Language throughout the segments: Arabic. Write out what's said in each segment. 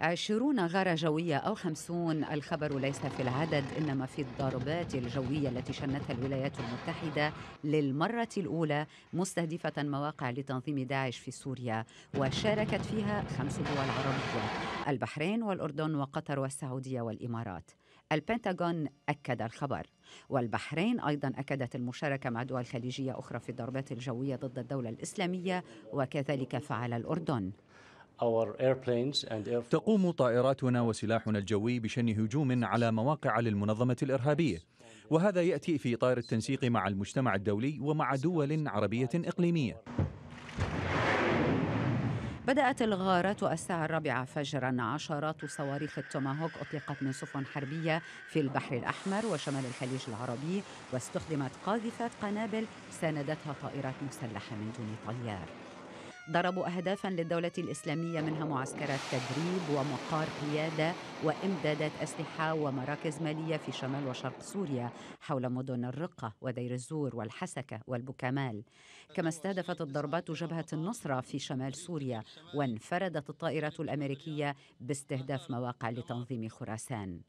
عشرون غارة جوية أو خمسون الخبر ليس في العدد إنما في الضربات الجوية التي شنتها الولايات المتحدة للمرة الأولى مستهدفة مواقع لتنظيم داعش في سوريا وشاركت فيها خمس دول عربية البحرين والأردن وقطر والسعودية والإمارات البنتاغون أكد الخبر والبحرين أيضا أكدت المشاركة مع دول خليجية أخرى في الضربات الجوية ضد الدولة الإسلامية وكذلك فعل الأردن تقوم طائراتنا وسلاحنا الجوي بشن هجوم على مواقع للمنظمة الإرهابية وهذا يأتي في إطار التنسيق مع المجتمع الدولي ومع دول عربية إقليمية بدأت الغارات الساعة الرابعة فجرا عشرات صواريخ التوماهوك أطلقت من سفن حربية في البحر الأحمر وشمال الخليج العربي واستخدمت قاذفات قنابل ساندتها طائرات مسلحة من دون طيار ضربوا أهدافا للدولة الإسلامية منها معسكرات تدريب ومقار قيادة وإمدادات أسلحة ومراكز مالية في شمال وشرق سوريا حول مدن الرقة ودير الزور والحسكة والبوكمال كما استهدفت الضربات جبهة النصرة في شمال سوريا وانفردت الطائرات الأمريكية باستهداف مواقع لتنظيم خراسان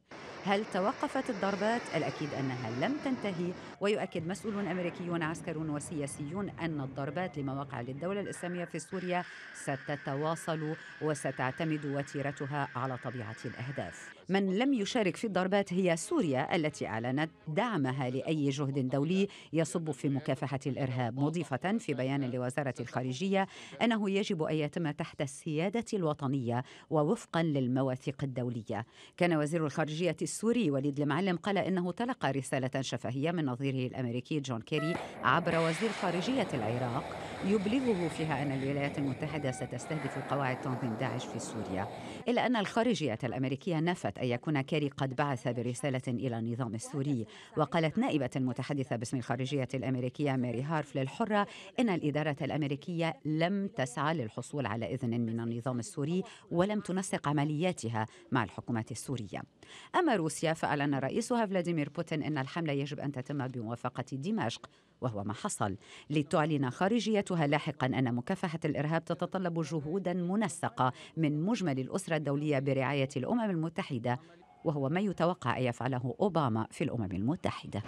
هل توقفت الضربات؟ الأكيد أنها لم تنتهي ويؤكد مسؤولون أمريكيون عسكرون وسياسيون أن الضربات لمواقع للدولة الإسلامية في سوريا ستتواصل وستعتمد وتيرتها على طبيعة الأهداف من لم يشارك في الضربات هي سوريا التي أعلنت دعمها لأي جهد دولي يصب في مكافحة الإرهاب مضيفة في بيان لوزارة الخارجية أنه يجب أن يتم تحت السيادة الوطنية ووفقا للمواثيق الدولية كان وزير الخارجية السوري وليد المعلم قال إنه تلقى رسالة شفهية من نظيره الأمريكي جون كيري عبر وزير خارجية العراق يبلغه فيها أن الولايات المتحدة ستستهدف قواعد تنظيم داعش في سوريا إلا أن الخارجية الأمريكية نفت أن يكون كيري قد بعث برسالة إلى النظام السوري وقالت نائبة متحدثة باسم الخارجية الأمريكية ماري هارف للحرة إن الإدارة الأمريكية لم تسعى للحصول على إذن من النظام السوري ولم تنسق عملياتها مع الحكومات السورية أما روسيا فأعلن رئيسها فلاديمير بوتين أن الحملة يجب أن تتم بموافقة دمشق وهو ما حصل لتعلن خارجيتها لاحقا أن مكافحة الإرهاب تتطلب جهودا منسقة من مجمل الأسرة الدولية برعاية الأمم المتحدة وهو ما يتوقع أن يفعله أوباما في الأمم المتحدة